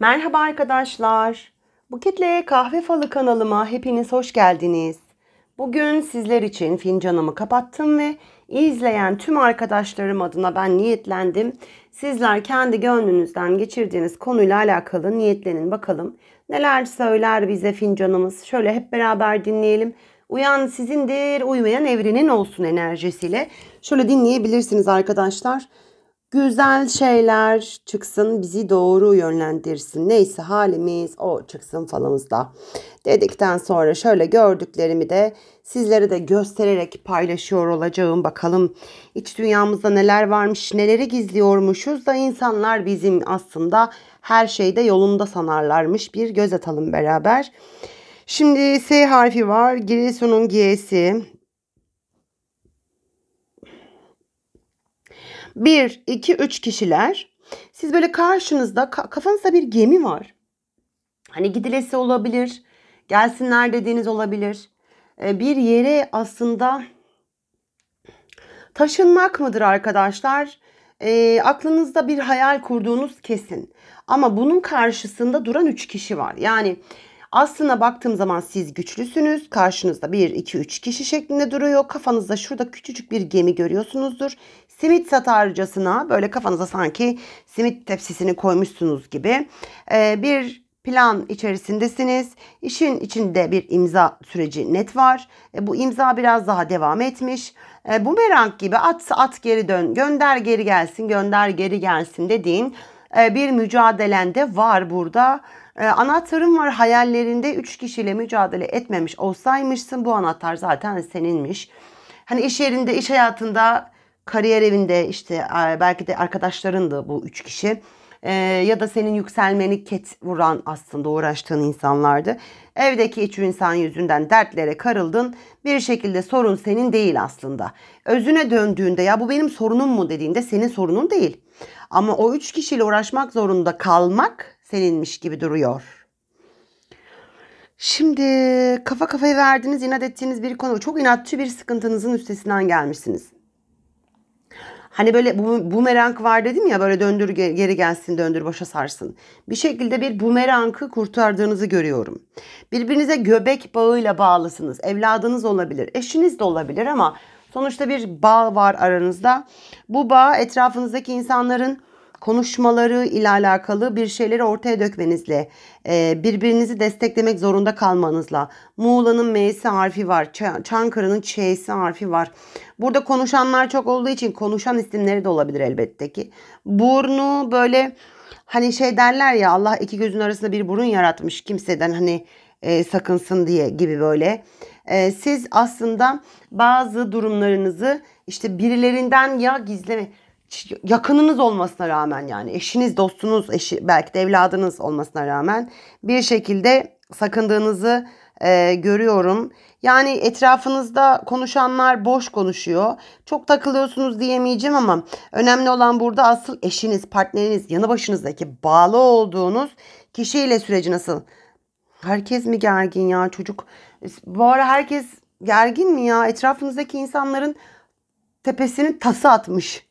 Merhaba arkadaşlar. Bukitle Kahve Falı kanalıma hepiniz hoş geldiniz. Bugün sizler için fincanımı kapattım ve izleyen tüm arkadaşlarım adına ben niyetlendim. Sizler kendi gönlünüzden geçirdiğiniz konuyla alakalı niyetlenin bakalım. Neler söyler bize fincanımız? Şöyle hep beraber dinleyelim. Uyan sizindir, uymayan evrenin olsun enerjisiyle. Şöyle dinleyebilirsiniz arkadaşlar. Arkadaşlar. Güzel şeyler çıksın bizi doğru yönlendirsin. Neyse halimiz o çıksın falanızda. Dedikten sonra şöyle gördüklerimi de sizlere de göstererek paylaşıyor olacağım. Bakalım iç dünyamızda neler varmış, neleri gizliyormuşuz da insanlar bizim aslında her şeyde yolunda sanarlarmış. Bir göz atalım beraber. Şimdi S harfi var. Giresun'un G'si. 1, 2, 3 kişiler. Siz böyle karşınızda kafanızda bir gemi var. Hani gidilesi olabilir, gelsinler dediğiniz olabilir. Ee, bir yere aslında taşınmak mıdır arkadaşlar? E, aklınızda bir hayal kurduğunuz kesin. Ama bunun karşısında duran üç kişi var. Yani Aslına baktığım zaman siz güçlüsünüz. Karşınızda 1, 2, 3 kişi şeklinde duruyor. Kafanızda şurada küçücük bir gemi görüyorsunuzdur. Simit satarcasına böyle kafanıza sanki simit tepsisini koymuşsunuz gibi ee, bir plan içerisindesiniz. İşin içinde bir imza süreci net var. E, bu imza biraz daha devam etmiş. E, merak gibi at at geri dön, gönder geri gelsin, gönder geri gelsin dediğin ee, bir mücadelen de var burada. Ee, Anahtarım var hayallerinde 3 kişiyle mücadele etmemiş olsaymışsın bu anahtar zaten seninmiş. Hani iş yerinde, iş hayatında, kariyer evinde işte e, belki de arkadaşların da bu 3 kişi e, ya da senin yükselmeni ket vuran aslında uğraştığın insanlardı. Evdeki üç insan yüzünden dertlere karıldın. Bir şekilde sorun senin değil aslında. Özüne döndüğünde ya bu benim sorunum mu dediğinde senin sorunun değil. Ama o üç kişiyle uğraşmak zorunda kalmak seninmiş gibi duruyor. Şimdi kafa kafaya verdiğiniz, inat ettiğiniz bir konu. Çok inatçı bir sıkıntınızın üstesinden gelmişsiniz. Hani böyle bu, bumerang var dedim ya böyle döndür geri gelsin döndür başa sarsın. Bir şekilde bir bumerangı kurtardığınızı görüyorum. Birbirinize göbek bağıyla bağlısınız. Evladınız olabilir, eşiniz de olabilir ama sonuçta bir bağ var aranızda. Bu bağ etrafınızdaki insanların konuşmaları ile alakalı bir şeyleri ortaya dökmenizle, e, birbirinizi desteklemek zorunda kalmanızla. Muğla'nın M'si harfi var, Çankırı'nın Ç'si harfi var. Burada konuşanlar çok olduğu için konuşan isimleri de olabilir elbette ki. Burnu böyle hani şey derler ya Allah iki gözün arasında bir burun yaratmış kimseden hani e, sakınsın diye gibi böyle. E, siz aslında bazı durumlarınızı işte birilerinden ya gizleme yakınınız olmasına rağmen yani eşiniz, dostunuz, eşi, belki de evladınız olmasına rağmen bir şekilde sakındığınızı e, görüyorum. Yani etrafınızda konuşanlar boş konuşuyor. Çok takılıyorsunuz diyemeyeceğim ama önemli olan burada asıl eşiniz, partneriniz, yanı başınızdaki bağlı olduğunuz kişiyle süreci nasıl? Herkes mi gergin ya çocuk? Bu ara herkes gergin mi ya? Etrafınızdaki insanların tepesini tası atmış.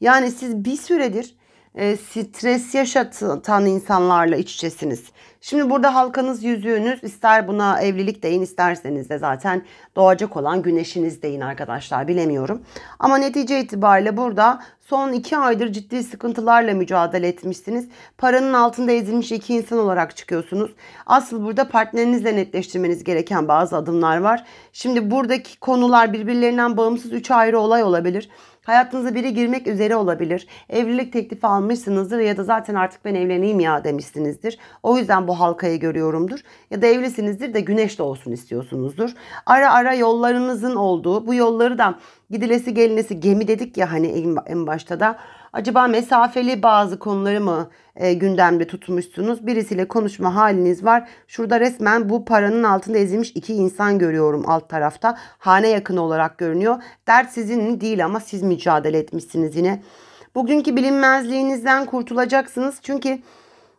Yani siz bir süredir e, stres yaşatan insanlarla iç içesiniz. Şimdi burada halkanız yüzüğünüz ister buna evlilik deyin isterseniz de zaten doğacak olan güneşiniz deyin arkadaşlar bilemiyorum. Ama netice itibariyle burada son iki aydır ciddi sıkıntılarla mücadele etmişsiniz. Paranın altında ezilmiş iki insan olarak çıkıyorsunuz. Asıl burada partnerinizle netleştirmeniz gereken bazı adımlar var. Şimdi buradaki konular birbirlerinden bağımsız üç ayrı olay olabilir. Hayatınıza biri girmek üzere olabilir. Evlilik teklifi almışsınızdır ya da zaten artık ben evleneyim ya demişsinizdir. O yüzden bu halkayı görüyorumdur. Ya da evlisinizdir de güneş de olsun istiyorsunuzdur. Ara ara yollarınızın olduğu bu yolları da gidilesi gelinesi gemi dedik ya hani en başta da Acaba mesafeli bazı konuları mı e, gündemde tutmuşsunuz? Birisiyle konuşma haliniz var. Şurada resmen bu paranın altında ezilmiş iki insan görüyorum alt tarafta. Hane yakını olarak görünüyor. Dert sizin değil ama siz mücadele etmişsiniz yine. Bugünkü bilinmezliğinizden kurtulacaksınız. Çünkü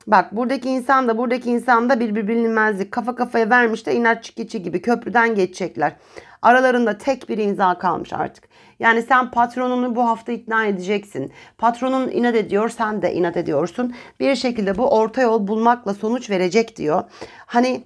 Bak buradaki insan da buradaki insan da bir bilinmezlik. Kafa kafaya vermiş de inatçı keçi gibi köprüden geçecekler. Aralarında tek bir imza kalmış artık. Yani sen patronunu bu hafta ikna edeceksin. Patronun inat ediyor, sen de inat ediyorsun. Bir şekilde bu orta yol bulmakla sonuç verecek diyor. Hani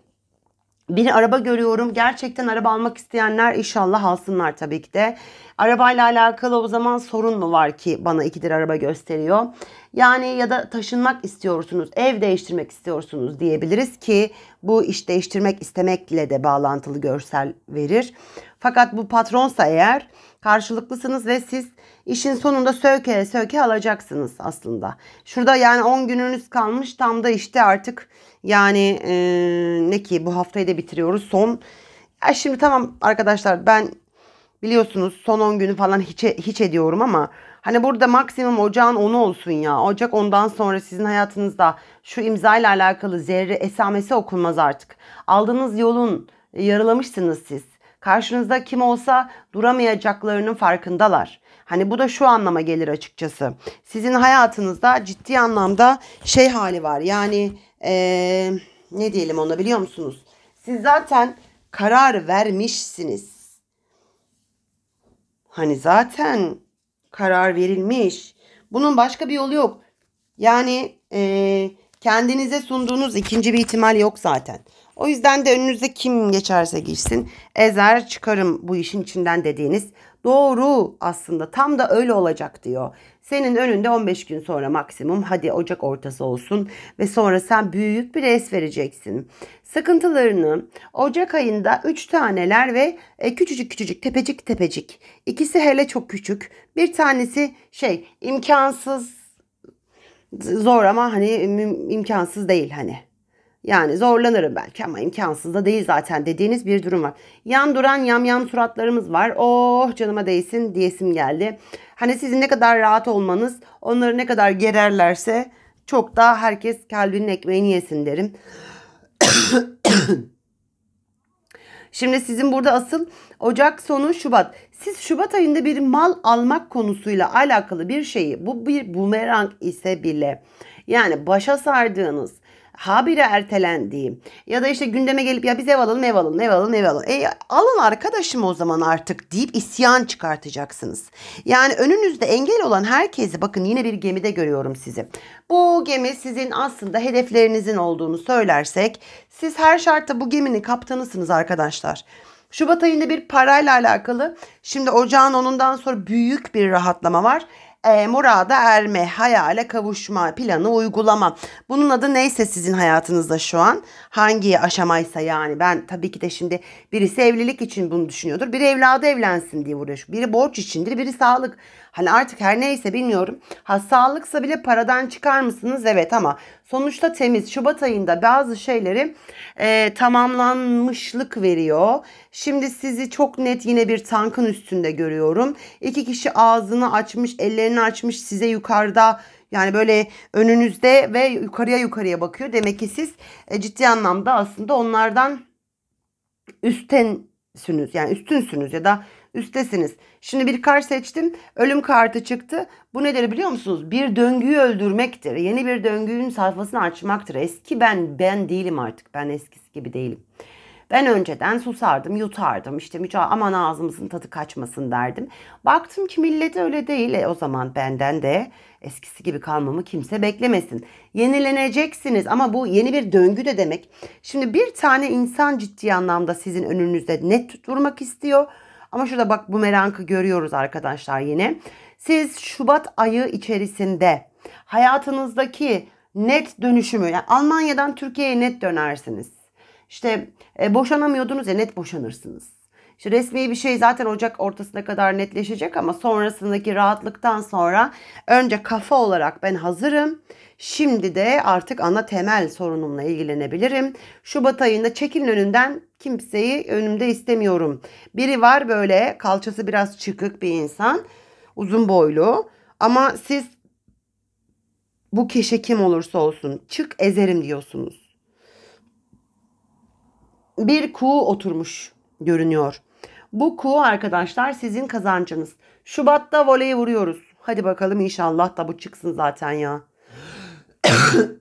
bir araba görüyorum. Gerçekten araba almak isteyenler inşallah alsınlar tabii ki de. Arabayla alakalı o zaman sorun mu var ki bana ikidir araba gösteriyor? Yani ya da taşınmak istiyorsunuz, ev değiştirmek istiyorsunuz diyebiliriz ki bu iş değiştirmek istemekle de bağlantılı görsel verir. Fakat bu patronsa eğer karşılıklısınız ve siz işin sonunda söke söke alacaksınız aslında. Şurada yani 10 gününüz kalmış tam da işte artık yani e, ne ki bu haftayı da bitiriyoruz son. Ya şimdi tamam arkadaşlar ben Biliyorsunuz son 10 günü falan hiç, hiç ediyorum ama hani burada maksimum ocağın 10'u olsun ya. Ocak ondan sonra sizin hayatınızda şu imzayla alakalı zerre esamesi okunmaz artık. Aldığınız yolun e, yaralamışsınız siz. Karşınızda kim olsa duramayacaklarının farkındalar. Hani bu da şu anlama gelir açıkçası. Sizin hayatınızda ciddi anlamda şey hali var. Yani ee, ne diyelim ona biliyor musunuz? Siz zaten karar vermişsiniz Hani zaten karar verilmiş. Bunun başka bir yolu yok. Yani e, kendinize sunduğunuz ikinci bir ihtimal yok zaten. O yüzden de önünüze kim geçerse geçsin ezer çıkarım bu işin içinden dediğiniz Doğru aslında tam da öyle olacak diyor. Senin önünde 15 gün sonra maksimum hadi Ocak ortası olsun ve sonra sen büyük bir es vereceksin. Sıkıntılarını Ocak ayında 3 taneler ve e, küçücük küçücük tepecik tepecik. İkisi hele çok küçük. Bir tanesi şey imkansız zor ama hani imkansız değil hani yani zorlanırım belki ama imkansız da değil zaten dediğiniz bir durum var. Yan duran yam yam suratlarımız var. Oh canıma değsin diyesim geldi. Hani sizin ne kadar rahat olmanız onları ne kadar gererlerse çok daha herkes kalbinin ekmeğini yesin derim. Şimdi sizin burada asıl Ocak sonu Şubat. Siz Şubat ayında bir mal almak konusuyla alakalı bir şeyi bu bir bumerang ise bile yani başa sardığınız habire ertelendiği ya da işte gündeme gelip ya biz ev alalım ev alalım ev alalım ev alalım. E alın arkadaşım o zaman artık deyip isyan çıkartacaksınız. Yani önünüzde engel olan herkesi bakın yine bir gemide görüyorum sizi. Bu gemi sizin aslında hedeflerinizin olduğunu söylersek siz her şartta bu geminin kaptanısınız arkadaşlar. Şubat ayında bir parayla alakalı şimdi ocağın onundan sonra büyük bir rahatlama var e, murada erme, hayale kavuşma, planı uygulama. Bunun adı neyse sizin hayatınızda şu an hangi aşamaysa yani ben tabii ki de şimdi birisi evlilik için bunu düşünüyordur. Biri evladı evlensin diye uğraşıyor. Biri borç içindir, biri sağlık. Hani artık her neyse bilmiyorum. Ha sağlıksa bile paradan çıkar mısınız? Evet ama sonuçta temiz. Şubat ayında bazı şeyleri e, tamamlanmışlık veriyor. Şimdi sizi çok net yine bir tankın üstünde görüyorum. İki kişi ağzını açmış, ellerini açmış size yukarıda yani böyle önünüzde ve yukarıya yukarıya bakıyor. Demek ki siz e, ciddi anlamda aslında onlardan üsttensiniz. Yani üstünsünüz ya da üstesiniz. Şimdi bir kart seçtim. Ölüm kartı çıktı. Bu nedir biliyor musunuz? Bir döngüyü öldürmektir. Yeni bir döngünün sayfasını açmaktır. Eski ben ben değilim artık. Ben eskisi gibi değilim. Ben önceden susardım, yutardım. İşte mücadele aman ağzımızın tadı kaçmasın derdim. Baktım ki millet öyle değil. E, o zaman benden de eskisi gibi kalmamı kimse beklemesin. Yenileneceksiniz ama bu yeni bir döngü de demek. Şimdi bir tane insan ciddi anlamda sizin önünüzde net durmak istiyor. Ama şurada bak bu merankı görüyoruz arkadaşlar yine. Siz Şubat ayı içerisinde hayatınızdaki net dönüşümü yani Almanya'dan Türkiye'ye net dönersiniz. İşte e, boşanamıyordunuz ya net boşanırsınız. İşte resmi bir şey zaten Ocak ortasına kadar netleşecek ama sonrasındaki rahatlıktan sonra önce kafa olarak ben hazırım. Şimdi de artık ana temel sorunumla ilgilenebilirim. Şubat ayında çekilin önünden kimseyi önümde istemiyorum. Biri var böyle kalçası biraz çıkık bir insan. Uzun boylu ama siz bu kişi kim olursa olsun çık ezerim diyorsunuz bir kuğu oturmuş görünüyor. Bu kuğu arkadaşlar sizin kazancınız. Şubat'ta voleyi vuruyoruz. Hadi bakalım inşallah da bu çıksın zaten ya.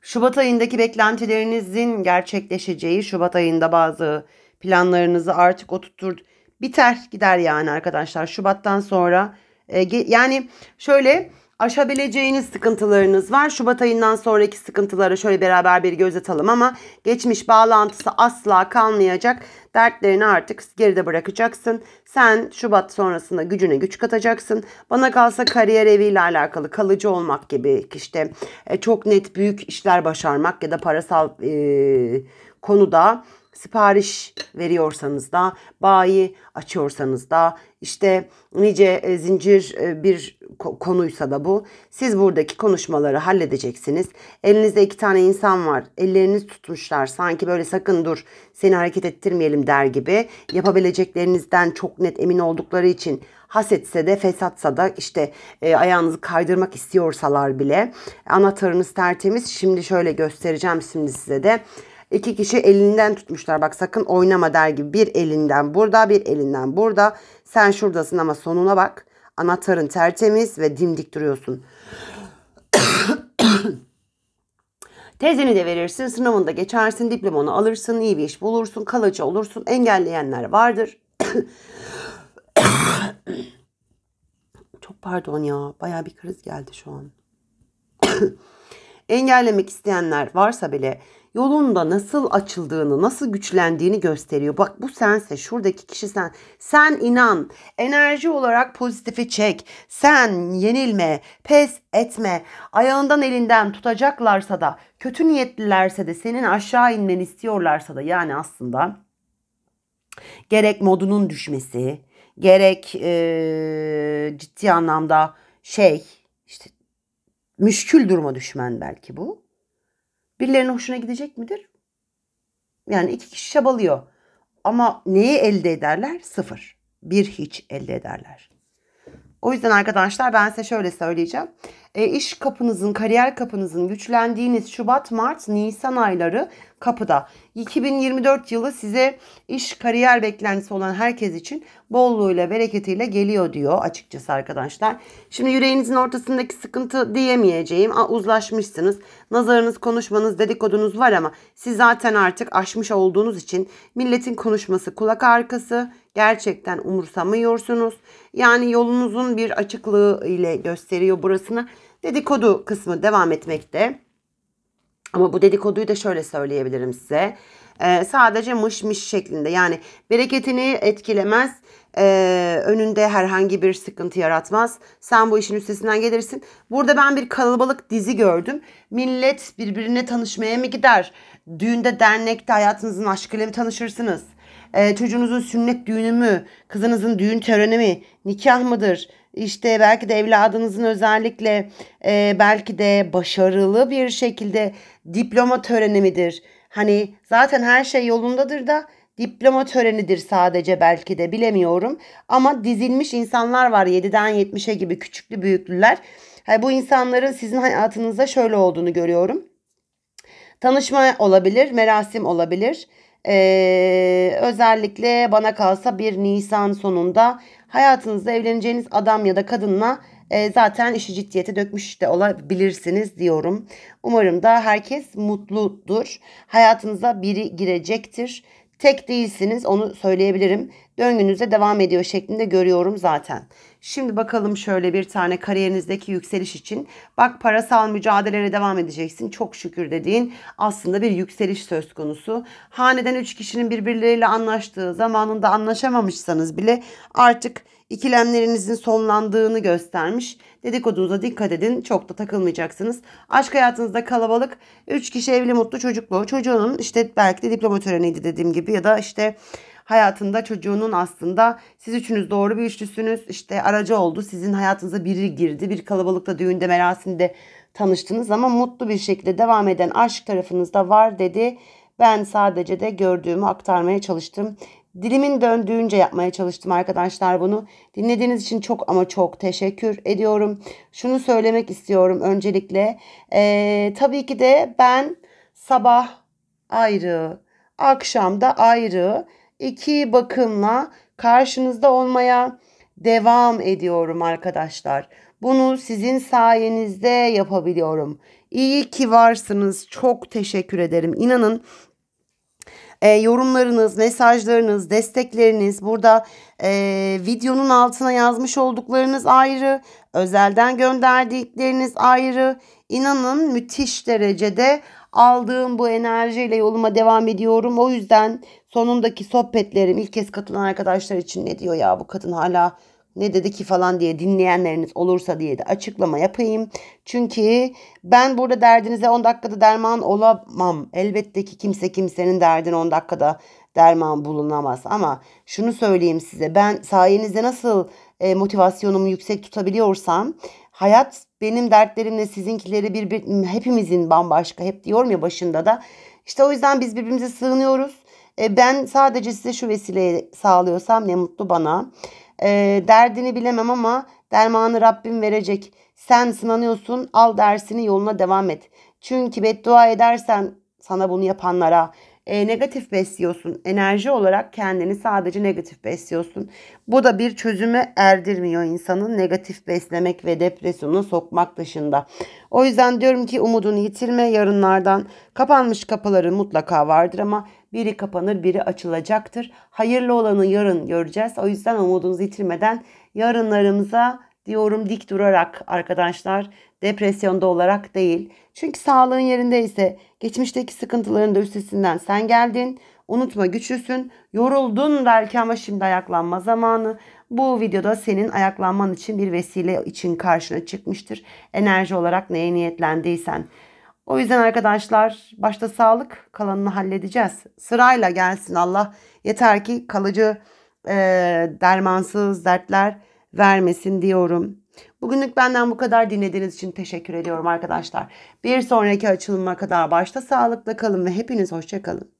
Şubat ayındaki beklentilerinizin gerçekleşeceği Şubat ayında bazı planlarınızı artık oturtur biter gider yani arkadaşlar Şubat'tan sonra e, yani şöyle aşabileceğiniz sıkıntılarınız var. Şubat ayından sonraki sıkıntılara şöyle beraber bir göz atalım ama geçmiş bağlantısı asla kalmayacak. Dertlerini artık geride bırakacaksın. Sen Şubat sonrasında gücüne güç katacaksın. Bana kalsa kariyer eviyle alakalı kalıcı olmak gibi işte e, çok net büyük işler başarmak ya da parasal e, konuda sipariş veriyorsanız da, bayi açıyorsanız da, işte nice e, zincir e, bir konuysa da bu. Siz buradaki konuşmaları halledeceksiniz. Elinizde iki tane insan var. Elleriniz tutmuşlar. Sanki böyle sakın dur seni hareket ettirmeyelim der gibi. Yapabileceklerinizden çok net emin oldukları için hasetse de fesatsa da işte e, ayağınızı kaydırmak istiyorsalar bile anahtarınız tertemiz. Şimdi şöyle göstereceğim şimdi size de. İki kişi elinden tutmuşlar. Bak sakın oynama der gibi. Bir elinden burada bir elinden burada. Sen şuradasın ama sonuna bak. Anahtarın tertemiz ve dimdik duruyorsun. Tezini de verirsin, sınavında geçersin, diplomanı alırsın, iyi bir iş bulursun, kalıcı olursun. Engelleyenler vardır. Çok pardon ya, baya bir kriz geldi şu an. Engellemek isteyenler varsa bile yolunda nasıl açıldığını, nasıl güçlendiğini gösteriyor. Bak bu sense, şuradaki kişi sen. Sen inan, enerji olarak pozitifi çek. Sen yenilme, pes etme. Ayağından elinden tutacaklarsa da, kötü niyetlilerse de, senin aşağı inmeni istiyorlarsa da yani aslında gerek modunun düşmesi, gerek e, ciddi anlamda şey işte müşkül duruma düşmen belki bu. Birilerinin hoşuna gidecek midir? Yani iki kişi çabalıyor. Ama neyi elde ederler? Sıfır. Bir hiç elde ederler. O yüzden arkadaşlar ben size şöyle söyleyeceğim. E, iş kapınızın, kariyer kapınızın güçlendiğiniz Şubat, Mart, Nisan ayları kapıda. 2024 yılı size iş, kariyer beklentisi olan herkes için bolluğuyla, bereketiyle geliyor diyor açıkçası arkadaşlar. Şimdi yüreğinizin ortasındaki sıkıntı diyemeyeceğim. A, uzlaşmışsınız. Nazarınız, konuşmanız, dedikodunuz var ama siz zaten artık aşmış olduğunuz için milletin konuşması kulak arkası, gerçekten umursamıyorsunuz. Yani yolunuzun bir açıklığı ile gösteriyor burasını. Dedikodu kısmı devam etmekte. Ama bu dedikoduyu da şöyle söyleyebilirim size. Ee, sadece mış mış şeklinde yani bereketini etkilemez ee, önünde herhangi bir sıkıntı yaratmaz. Sen bu işin üstesinden gelirsin. Burada ben bir kalabalık dizi gördüm. Millet birbirine tanışmaya mı gider? Düğünde, dernekte hayatınızın aşkıyla mı tanışırsınız? Ee, çocuğunuzun sünnet düğünü mü? Kızınızın düğün töreni mi? Nikah mıdır? işte belki de evladınızın özellikle e, belki de başarılı bir şekilde diploma töreni midir? Hani zaten her şey yolundadır da diploma törenidir sadece belki de bilemiyorum. Ama dizilmiş insanlar var 7'den 70'e gibi küçüklü büyüklüler. Yani bu insanların sizin hayatınızda şöyle olduğunu görüyorum. Tanışma olabilir, merasim olabilir ee, özellikle bana kalsa bir Nisan sonunda hayatınızda evleneceğiniz adam ya da kadınla e, zaten işi ciddiyete dökmüş de olabilirsiniz diyorum. Umarım da herkes mutludur. Hayatınıza biri girecektir. Tek değilsiniz onu söyleyebilirim. Döngünüze devam ediyor şeklinde görüyorum zaten. Şimdi bakalım şöyle bir tane kariyerinizdeki yükseliş için. Bak parasal mücadelelere devam edeceksin. Çok şükür dediğin aslında bir yükseliş söz konusu. Haneden 3 kişinin birbirleriyle anlaştığı zamanında anlaşamamışsanız bile artık ikilemlerinizin sonlandığını göstermiş. Dedikodunuza dikkat edin. Çok da takılmayacaksınız. Aşk hayatınızda kalabalık. 3 kişi evli mutlu çocuklu. Çocuğunun işte belki de diploma töreniydi dediğim gibi ya da işte hayatında çocuğunun aslında siz üçünüz doğru bir üçlüsünüz. işte aracı oldu. Sizin hayatınıza biri girdi. Bir kalabalıkta düğünde merasimde tanıştınız ama mutlu bir şekilde devam eden aşk tarafınızda var dedi. Ben sadece de gördüğümü aktarmaya çalıştım. Dilimin döndüğünce yapmaya çalıştım arkadaşlar bunu. Dinlediğiniz için çok ama çok teşekkür ediyorum. Şunu söylemek istiyorum öncelikle. Ee, tabii ki de ben sabah ayrı, akşam da ayrı iki bakımla karşınızda olmaya devam ediyorum arkadaşlar. Bunu sizin sayenizde yapabiliyorum. İyi ki varsınız. Çok teşekkür ederim. İnanın e, yorumlarınız, mesajlarınız, destekleriniz burada e, videonun altına yazmış olduklarınız ayrı, özelden gönderdikleriniz ayrı. İnanın müthiş derecede aldığım bu enerjiyle yoluma devam ediyorum. O yüzden Sonundaki sohbetlerim ilk kez katılan arkadaşlar için ne diyor ya bu kadın hala ne dedi ki falan diye dinleyenleriniz olursa diye de açıklama yapayım. Çünkü ben burada derdinize 10 dakikada derman olamam. Elbette ki kimse kimsenin derdine 10 dakikada derman bulunamaz. Ama şunu söyleyeyim size ben sayenizde nasıl e, motivasyonumu yüksek tutabiliyorsam hayat benim dertlerimle sizinkileri bir, bir hepimizin bambaşka hep diyorum ya başında da işte o yüzden biz birbirimize sığınıyoruz e, ben sadece size şu vesileyi sağlıyorsam ne mutlu bana. E, derdini bilemem ama dermanı Rabbim verecek. Sen sınanıyorsun al dersini yoluna devam et. Çünkü beddua edersen sana bunu yapanlara e, negatif besliyorsun. Enerji olarak kendini sadece negatif besliyorsun. Bu da bir çözüme erdirmiyor insanın negatif beslemek ve depresyonu sokmak dışında. O yüzden diyorum ki umudunu yitirme yarınlardan kapanmış kapıları mutlaka vardır ama biri kapanır biri açılacaktır. Hayırlı olanı yarın göreceğiz. O yüzden umudunuzu yitirmeden yarınlarımıza diyorum dik durarak arkadaşlar depresyonda olarak değil. Çünkü sağlığın yerindeyse. ise Geçmişteki sıkıntıların da üstesinden sen geldin. Unutma güçlüsün. Yoruldun belki ama şimdi ayaklanma zamanı. Bu videoda senin ayaklanman için bir vesile için karşına çıkmıştır. Enerji olarak neye niyetlendiysen. O yüzden arkadaşlar başta sağlık kalanını halledeceğiz. Sırayla gelsin Allah. Yeter ki kalıcı e, dermansız dertler vermesin diyorum. Bugünlük benden bu kadar dinlediğiniz için teşekkür ediyorum arkadaşlar. Bir sonraki açılıma kadar başta sağlıkla kalın ve hepiniz hoşçakalın.